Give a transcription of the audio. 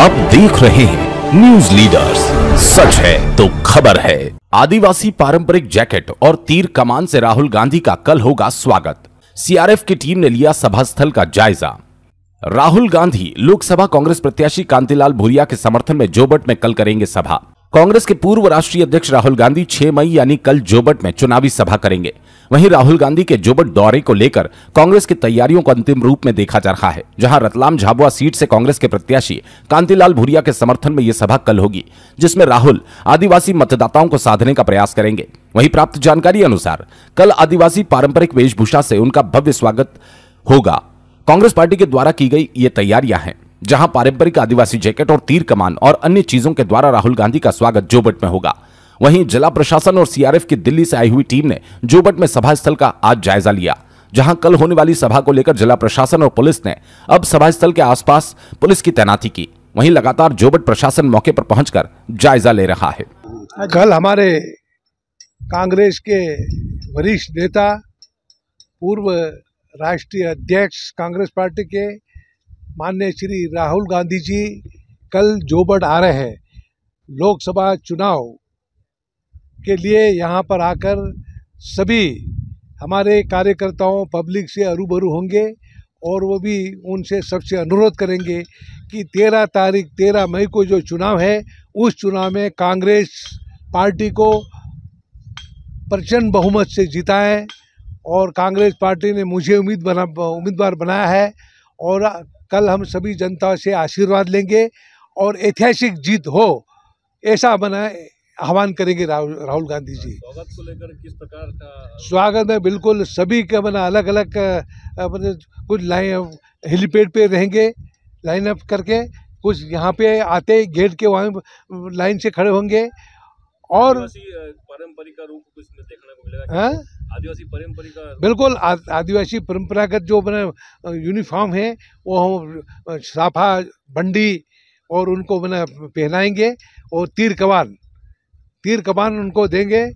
आप देख रहे हैं न्यूज लीडर्स सच है तो खबर है आदिवासी पारंपरिक जैकेट और तीर कमान से राहुल गांधी का कल होगा स्वागत सीआरएफ की टीम ने लिया सभा स्थल का जायजा राहुल गांधी लोकसभा कांग्रेस प्रत्याशी कांतिलाल भूरिया के समर्थन में जोबट में कल करेंगे सभा कांग्रेस के पूर्व राष्ट्रीय अध्यक्ष राहुल गांधी 6 मई यानी कल जोबट में चुनावी सभा करेंगे वहीं राहुल गांधी के जोबट दौरे को लेकर कांग्रेस की तैयारियों को अंतिम रूप में देखा जा रहा है जहां रतलाम झाबुआ सीट से कांग्रेस के प्रत्याशी कांतिलाल भूरिया के समर्थन में यह सभा कल होगी जिसमें राहुल आदिवासी मतदाताओं को साधने का प्रयास करेंगे वहीं प्राप्त जानकारी अनुसार कल आदिवासी पारंपरिक वेशभूषा से उनका भव्य स्वागत होगा कांग्रेस पार्टी के द्वारा की गई ये तैयारियां हैं जहां पारंपरिक आदिवासी जैकेट और तीर कमान और अन्य चीजों के द्वारा राहुल गांधी का स्वागत जोबट में होगा वहीं जिला प्रशासन और सीआरएफ की दिल्ली से आई हुई टीम ने जोबट में सभा स्थल का आज जायजा लिया जहां कल होने वाली सभा को लेकर जिला प्रशासन और पुलिस ने अब सभा स्थल के आसपास पुलिस की तैनाती की वहीं लगातार जोबट प्रशासन मौके पर पहुंचकर जायजा ले रहा है कल हमारे कांग्रेस के वरिष्ठ नेता पूर्व राष्ट्रीय अध्यक्ष कांग्रेस पार्टी के माननीय श्री राहुल गांधी जी कल जोबट आ रहे हैं लोकसभा चुनाव के लिए यहाँ पर आकर सभी हमारे कार्यकर्ताओं पब्लिक से अरूबरू होंगे और वो भी उनसे सबसे अनुरोध करेंगे कि तेरह तारीख तेरह मई को जो चुनाव है उस चुनाव में कांग्रेस पार्टी को प्रचंड बहुमत से जिताएं और कांग्रेस पार्टी ने मुझे उम्मीद बना उम्मीदवार बनाया है और कल हम सभी जनता से आशीर्वाद लेंगे और ऐतिहासिक जीत हो ऐसा बना आह्वान करेंगे राहुल राहुल गांधी जी स्वागत को लेकर किस प्रकार का स्वागत है बिल्कुल सभी का मना अलग अलग मतलब कुछ लाइन हेलीपैड पे रहेंगे लाइन अप करके कुछ यहाँ पे आते गेट के वहाँ लाइन से खड़े होंगे और पारंपरिक का रूप कुछ देखने को मिलेगा हाँ? आदिवासी परंपरिका बिल्कुल आदिवासी परंपरागत जो अपने यूनिफॉर्म है वो हम साफा बंडी और उनको मैंने पहनाएंगे और तीर कमान तीर कमान उनको देंगे